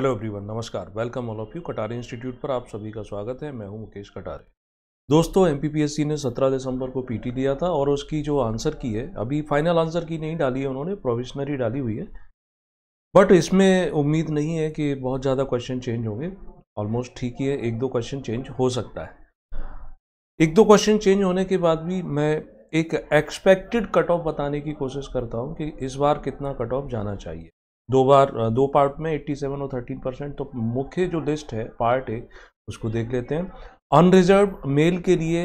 hello everyone नमस्कार welcome all of you Katare institute पर आप सभी का स्वागत है मैं हूं मुकेश कटारे दोस्तों एमपीपीएससी ने 17 दिसंबर को पीटी दिया था और उसकी जो आंसर की है अभी फाइनल आंसर की नहीं डाली है उन्होंने प्रोविशनरी डाली हुई है बट इसमें उम्मीद नहीं है कि बहुत ज़्यादा क्वेश्चन चेंज होंगे ऑलमोस्ट ठीक ही है एक दो क्वेश्चन चेंज हो सकता है एक दो क्वेश्चन चेंज होने के बाद भी मैं एक एक्सपेक्टेड कट ऑफ बताने की कोशिश करता हूँ कि इस बार कितना कट ऑफ जाना चाहिए दो बार दो पार्ट में 87 और 13 परसेंट तो मुख्य जो लिस्ट है पार्ट ए उसको देख लेते हैं अनरिजर्व मेल के लिए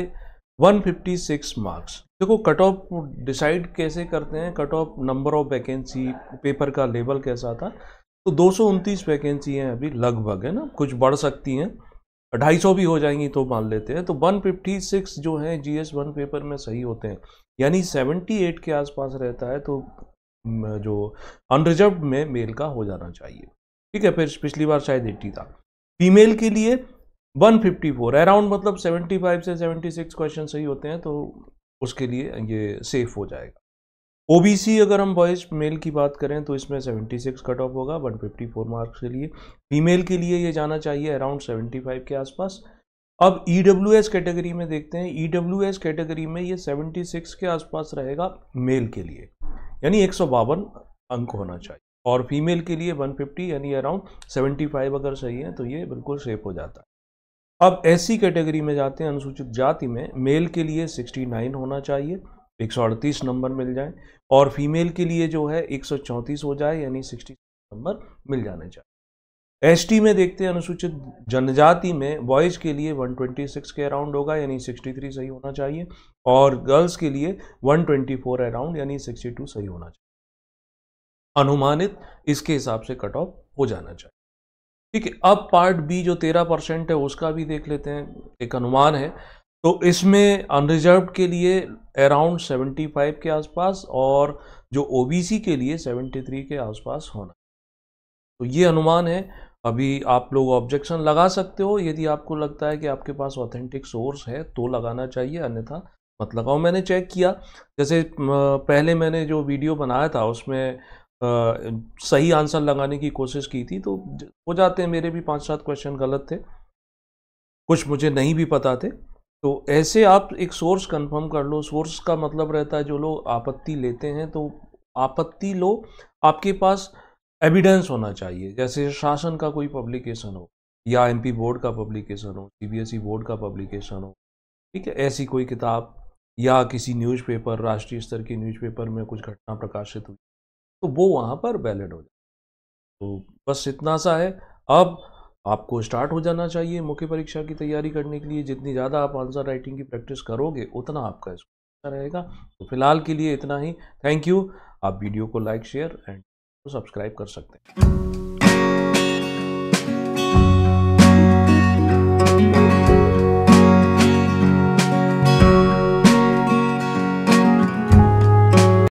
156 मार्क्स देखो कट ऑफ डिसाइड कैसे करते हैं cut off number of vacancy paper का लेवल कैसा था तो दो वैकेंसी हैं अभी लगभग है ना कुछ बढ़ सकती हैं ढाई सौ भी हो जाएंगी तो मान लेते हैं तो 156 जो हैं जी एस वन पेपर में सही होते हैं यानी 78 के आसपास रहता है तो जो अनरिजर्व में मेल का हो जाना चाहिए ठीक है फिर पिछली बार शायद एट्टी था फीमेल के लिए 154 अराउंड मतलब 75 से 76 क्वेश्चन सही होते हैं तो उसके लिए ये सेफ हो जाएगा ओबीसी अगर हम बॉयज मेल की बात करें तो इसमें 76 कट ऑफ होगा 154 मार्क्स के लिए फीमेल के लिए ये जाना चाहिए अराउंड 75 के आसपास अब ई e कैटेगरी में देखते हैं ई e कैटेगरी में ये 76 के आसपास रहेगा मेल के लिए यानी एक अंक होना चाहिए और फीमेल के लिए 150 यानी अराउंड 75 अगर सही है तो ये बिल्कुल सेफ हो जाता है अब ऐसी कैटेगरी में जाते हैं अनुसूचित जाति में मेल के लिए 69 होना चाहिए एक नंबर मिल जाए और फीमेल के लिए जो है एक हो जाए यानी सिक्सटी नंबर मिल जाने चाहिए एस में देखते हैं अनुसूचित जनजाति में बॉयज़ के लिए 126 के अराउंड होगा यानी 63 सही होना चाहिए और गर्ल्स के लिए 124 अराउंड यानी 62 सही होना चाहिए अनुमानित इसके हिसाब से कट ऑफ हो जाना चाहिए ठीक है अब पार्ट बी जो तेरह परसेंट है उसका भी देख लेते हैं एक अनुमान है तो इसमें अनरिजर्व के लिए अराउंड सेवेंटी फाइव के आसपास और जो ओबीसी के लिए सेवेंटी थ्री के आसपास होना तो ये अनुमान है अभी आप लोग ऑब्जेक्शन लगा सकते हो यदि आपको लगता है कि आपके पास ऑथेंटिक सोर्स है तो लगाना चाहिए अन्यथा मत लगाओ मैंने चेक किया जैसे पहले मैंने जो वीडियो बनाया था उसमें सही आंसर लगाने की कोशिश की थी तो हो जाते हैं मेरे भी पाँच सात क्वेश्चन गलत थे कुछ मुझे नहीं भी पता थे तो ऐसे आप एक सोर्स कंफर्म कर लो सोर्स का मतलब रहता है जो लोग आपत्ति लेते हैं तो आपत्ति लो आपके पास एविडेंस होना चाहिए जैसे शासन का कोई पब्लिकेशन हो या एमपी बोर्ड का पब्लिकेशन हो सीबीएसई बोर्ड e का पब्लिकेशन हो ठीक है ऐसी कोई किताब या किसी न्यूज़पेपर राष्ट्रीय स्तर की न्यूज़पेपर में कुछ घटना प्रकाशित हुई तो वो वहाँ पर वैलिड हो जाए तो बस इतना सा है अब आपको स्टार्ट हो जाना चाहिए मुख्य परीक्षा की तैयारी करने के लिए जितनी ज़्यादा आप आंसर राइटिंग की प्रैक्टिस करोगे उतना आपका स्कोर अच्छा रहेगा तो फिलहाल के लिए इतना ही थैंक यू आप वीडियो को लाइक शेयर एंड सब्सक्राइब कर सकते हैं